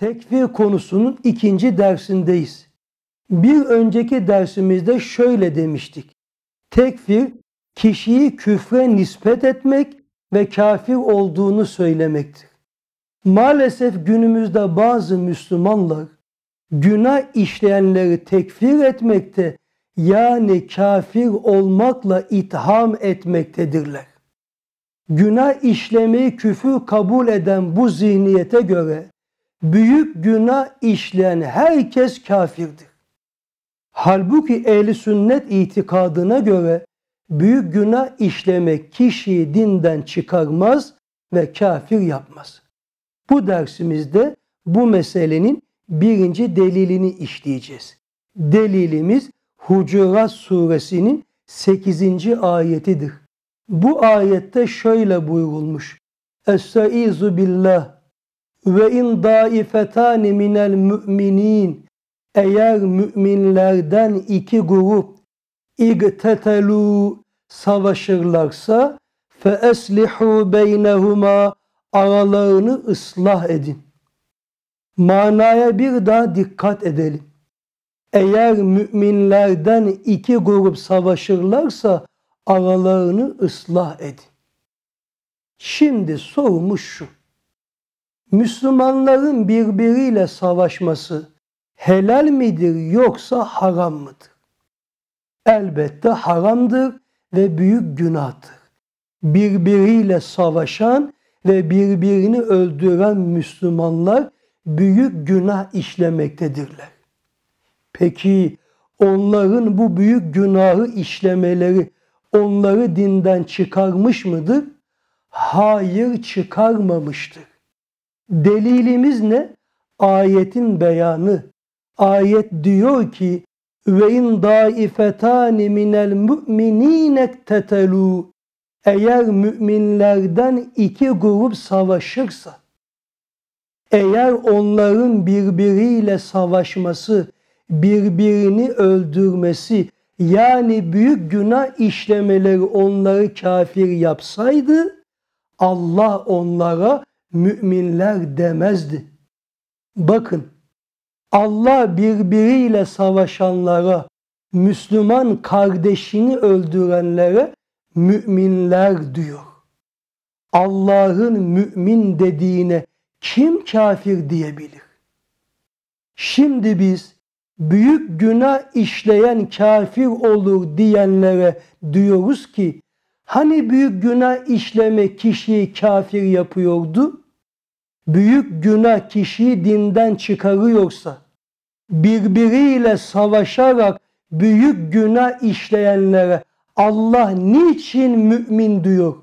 tekfir konusunun ikinci dersindeyiz. Bir önceki dersimizde şöyle demiştik. Tekfir kişiyi küfre nispet etmek ve kafir olduğunu söylemektir. Maalesef günümüzde bazı Müslümanlar günah işleyenleri tekfir etmekte yani kafir olmakla itham etmektedirler. Günah işlemeyi küfür kabul eden bu zihniyete göre büyük günah işleyen herkes kafirdir. Halbuki ehli sünnet itikadına göre büyük günah işlemek kişiyi dinden çıkarmaz ve kafir yapmaz. Bu dersimizde bu meselenin birinci delilini işleyeceğiz. Delilimiz Hucurat suresinin 8. ayetidir. Bu ayette şöyle buyurulmuş. Estaizu billah ve in daifetani minel müminin eğer müminlerden iki grup igtetelu savaşırlarsa fe eslihu beynehuma aralarını ıslah edin. Manaya bir daha dikkat edelim. Eğer müminlerden iki grup savaşırlarsa aralarını ıslah edin. Şimdi sorumuz şu. Müslümanların birbiriyle savaşması helal midir yoksa haram mıdır? Elbette haramdır ve büyük günahtır. Birbiriyle savaşan ve birbirini öldüren Müslümanlar büyük günah işlemektedirler. Peki onların bu büyük günahı işlemeleri onları dinden çıkarmış mıdır? Hayır çıkarmamıştır. Delilimiz ne? Ayetin beyanı. Ayet diyor ki ve in daifetani minel mu'minine tetelu eğer müminlerden iki grup savaşırsa eğer onların birbiriyle savaşması birbirini öldürmesi yani büyük günah işlemeleri onları kafir yapsaydı Allah onlara müminler demezdi. Bakın Allah birbiriyle savaşanlara, Müslüman kardeşini öldürenlere müminler diyor. Allah'ın mümin dediğine kim kafir diyebilir? Şimdi biz büyük günah işleyen kafir olur diyenlere diyoruz ki Hani büyük günah işleme kişiyi kafir yapıyordu? Büyük günah kişiyi dinden çıkarıyorsa, birbiriyle savaşarak büyük günah işleyenlere Allah niçin mümin diyor?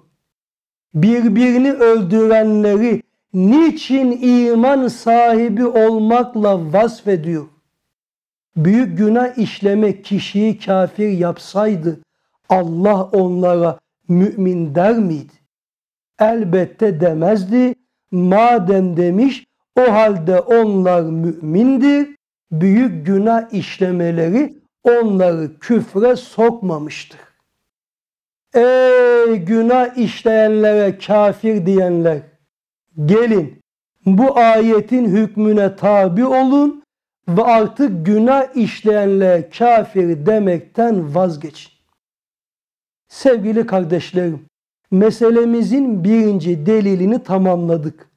Birbirini öldürenleri niçin iman sahibi olmakla vasfediyor? Büyük günah işleme kişiyi kafir yapsaydı Allah onlara mümin der miydi? Elbette demezdi. Madem demiş o halde onlar mümindir. Büyük günah işlemeleri onları küfre sokmamıştır. Ey günah işleyenlere kafir diyenler gelin bu ayetin hükmüne tabi olun ve artık günah işleyenlere kafir demekten vazgeçin. Sevgili kardeşlerim, meselemizin birinci delilini tamamladık.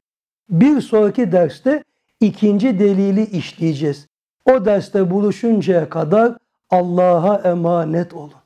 Bir sonraki derste ikinci delili işleyeceğiz. O derste buluşuncaya kadar Allah'a emanet olun.